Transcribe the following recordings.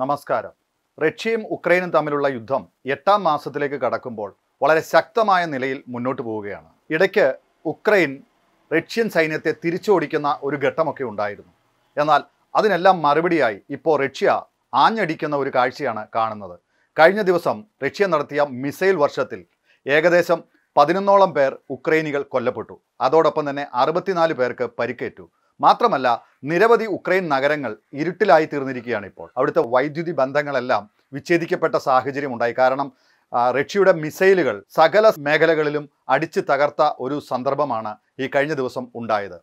നമസ്കാരം റഷ്യയും ഉക്രൈനും തമ്മിലുള്ള യുദ്ധം എട്ടാം മാസത്തിലേക്ക് കടക്കുമ്പോൾ വളരെ ശക്തമായ നിലയിൽ മുന്നോട്ട് പോവുകയാണ് ഇടയ്ക്ക് ഉക്രൈൻ റഷ്യൻ സൈന്യത്തെ തിരിച്ചോടിക്കുന്ന ഒരു ഘട്ടമൊക്കെ ഉണ്ടായിരുന്നു എന്നാൽ അതിനെല്ലാം മറുപടിയായി ഇപ്പോൾ റഷ്യ ആഞ്ഞടിക്കുന്ന ഒരു കാഴ്ചയാണ് കാണുന്നത് കഴിഞ്ഞ ദിവസം റഷ്യ നടത്തിയ മിസൈൽ വർഷത്തിൽ ഏകദേശം പതിനൊന്നോളം പേർ ഉക്രൈനികൾ കൊല്ലപ്പെട്ടു അതോടൊപ്പം തന്നെ അറുപത്തിനാല് പേർക്ക് പരിക്കേറ്റു മാത്രമല്ല നിരവധി ഉക്രൈൻ നഗരങ്ങൾ ഇരുട്ടിലായി തീർന്നിരിക്കുകയാണ് ഇപ്പോൾ അവിടുത്തെ വൈദ്യുതി ബന്ധങ്ങളെല്ലാം വിച്ഛേദിക്കപ്പെട്ട സാഹചര്യം ഉണ്ടായി കാരണം റഷ്യയുടെ മിസൈലുകൾ സകല മേഖലകളിലും അടിച്ചു തകർത്ത ഒരു സന്ദർഭമാണ് ഈ കഴിഞ്ഞ ദിവസം ഉണ്ടായത്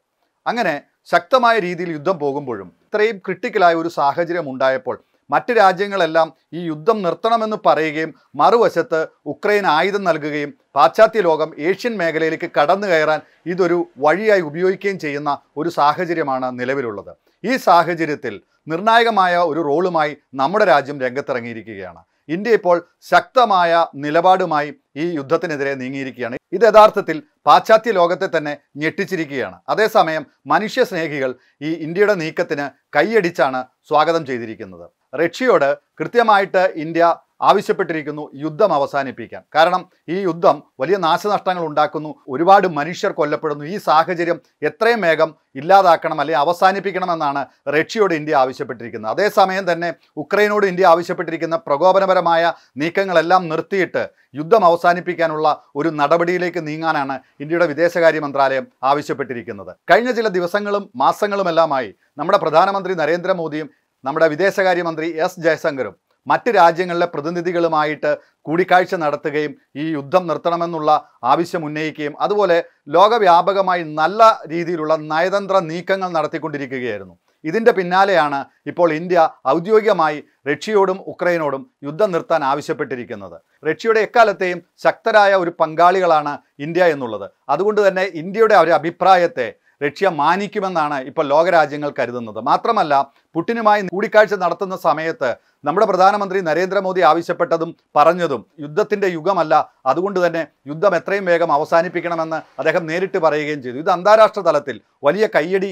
അങ്ങനെ ശക്തമായ രീതിയിൽ യുദ്ധം പോകുമ്പോഴും ഇത്രയും ക്രിട്ടിക്കലായ ഒരു സാഹചര്യം ഉണ്ടായപ്പോൾ മറ്റ് രാജ്യങ്ങളെല്ലാം ഈ യുദ്ധം നിർത്തണമെന്ന് പറയുകയും മറുവശത്ത് ഉക്രൈൻ ആയുധം നൽകുകയും പാശ്ചാത്യ ലോകം ഏഷ്യൻ മേഖലയിലേക്ക് കടന്നു കയറാൻ ഇതൊരു വഴിയായി ഉപയോഗിക്കുകയും ചെയ്യുന്ന ഒരു സാഹചര്യമാണ് നിലവിലുള്ളത് ഈ സാഹചര്യത്തിൽ നിർണായകമായ ഒരു റോളുമായി നമ്മുടെ രാജ്യം രംഗത്തിറങ്ങിയിരിക്കുകയാണ് ഇന്ത്യ ഇപ്പോൾ ശക്തമായ നിലപാടുമായി ഈ യുദ്ധത്തിനെതിരെ നീങ്ങിയിരിക്കുകയാണ് ഇത് യഥാർത്ഥത്തിൽ പാശ്ചാത്യ ലോകത്തെ തന്നെ ഞെട്ടിച്ചിരിക്കുകയാണ് അതേസമയം മനുഷ്യസ്നേഹികൾ ഈ ഇന്ത്യയുടെ നീക്കത്തിന് കൈയടിച്ചാണ് സ്വാഗതം ചെയ്തിരിക്കുന്നത് റഷ്യയോട് കൃത്യമായിട്ട് ഇന്ത്യ ആവശ്യപ്പെട്ടിരിക്കുന്നു യുദ്ധം അവസാനിപ്പിക്കാൻ കാരണം ഈ യുദ്ധം വലിയ നാശനഷ്ടങ്ങൾ ഉണ്ടാക്കുന്നു ഒരുപാട് മനുഷ്യർ കൊല്ലപ്പെടുന്നു ഈ സാഹചര്യം എത്രയും വേഗം ഇല്ലാതാക്കണം അല്ലെങ്കിൽ അവസാനിപ്പിക്കണമെന്നാണ് റഷ്യയോട് ഇന്ത്യ ആവശ്യപ്പെട്ടിരിക്കുന്നത് അതേസമയം തന്നെ ഉക്രൈനോട് ഇന്ത്യ ആവശ്യപ്പെട്ടിരിക്കുന്ന പ്രകോപനപരമായ നീക്കങ്ങളെല്ലാം നിർത്തിയിട്ട് യുദ്ധം അവസാനിപ്പിക്കാനുള്ള ഒരു നടപടിയിലേക്ക് നീങ്ങാനാണ് ഇന്ത്യയുടെ വിദേശകാര്യ മന്ത്രാലയം ആവശ്യപ്പെട്ടിരിക്കുന്നത് കഴിഞ്ഞ ചില ദിവസങ്ങളും മാസങ്ങളുമെല്ലാമായി നമ്മുടെ പ്രധാനമന്ത്രി നരേന്ദ്രമോദിയും നമ്മുടെ വിദേശകാര്യമന്ത്രി എസ് ജയശങ്കറും മറ്റ് രാജ്യങ്ങളിലെ പ്രതിനിധികളുമായിട്ട് കൂടിക്കാഴ്ച നടത്തുകയും ഈ യുദ്ധം നിർത്തണമെന്നുള്ള ആവശ്യം ഉന്നയിക്കുകയും അതുപോലെ ലോകവ്യാപകമായി നല്ല രീതിയിലുള്ള നയതന്ത്ര നീക്കങ്ങൾ നടത്തിക്കൊണ്ടിരിക്കുകയായിരുന്നു ഇതിൻ്റെ പിന്നാലെയാണ് ഇപ്പോൾ ഇന്ത്യ ഔദ്യോഗികമായി റഷ്യയോടും ഉക്രൈനോടും യുദ്ധം നിർത്താൻ ആവശ്യപ്പെട്ടിരിക്കുന്നത് റഷ്യയുടെ എക്കാലത്തെയും ശക്തരായ ഒരു പങ്കാളികളാണ് ഇന്ത്യ എന്നുള്ളത് അതുകൊണ്ട് തന്നെ ഇന്ത്യയുടെ ഒരു അഭിപ്രായത്തെ റഷ്യ മാനിക്കുമെന്നാണ് ഇപ്പോൾ ലോകരാജ്യങ്ങൾ കരുതുന്നത് മാത്രമല്ല പുടിനുമായി കൂടിക്കാഴ്ച നടത്തുന്ന സമയത്ത് നമ്മുടെ പ്രധാനമന്ത്രി നരേന്ദ്രമോദി ആവശ്യപ്പെട്ടതും പറഞ്ഞതും യുദ്ധത്തിൻ്റെ യുഗമല്ല അതുകൊണ്ട് തന്നെ യുദ്ധം എത്രയും വേഗം അവസാനിപ്പിക്കണമെന്ന് അദ്ദേഹം നേരിട്ട് പറയുകയും ചെയ്തു ഇത് അന്താരാഷ്ട്ര തലത്തിൽ വലിയ കയ്യടി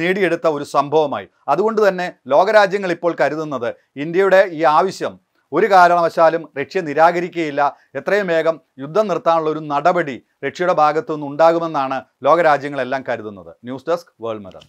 നേടിയെടുത്ത ഒരു സംഭവമായി അതുകൊണ്ട് തന്നെ ലോകരാജ്യങ്ങൾ ഇപ്പോൾ കരുതുന്നത് ഇന്ത്യയുടെ ഈ ആവശ്യം ഒരു കാരണവശാലും റഷ്യ നിരാകരിക്കുകയില്ല എത്രയും വേഗം യുദ്ധം നിർത്താനുള്ള ഒരു നടപടി റഷ്യയുടെ ഭാഗത്തുനിന്ന് ഉണ്ടാകുമെന്നാണ് ലോകരാജ്യങ്ങളെല്ലാം കരുതുന്നത് ന്യൂസ് ഡെസ്ക് വേൾഡ് മദർ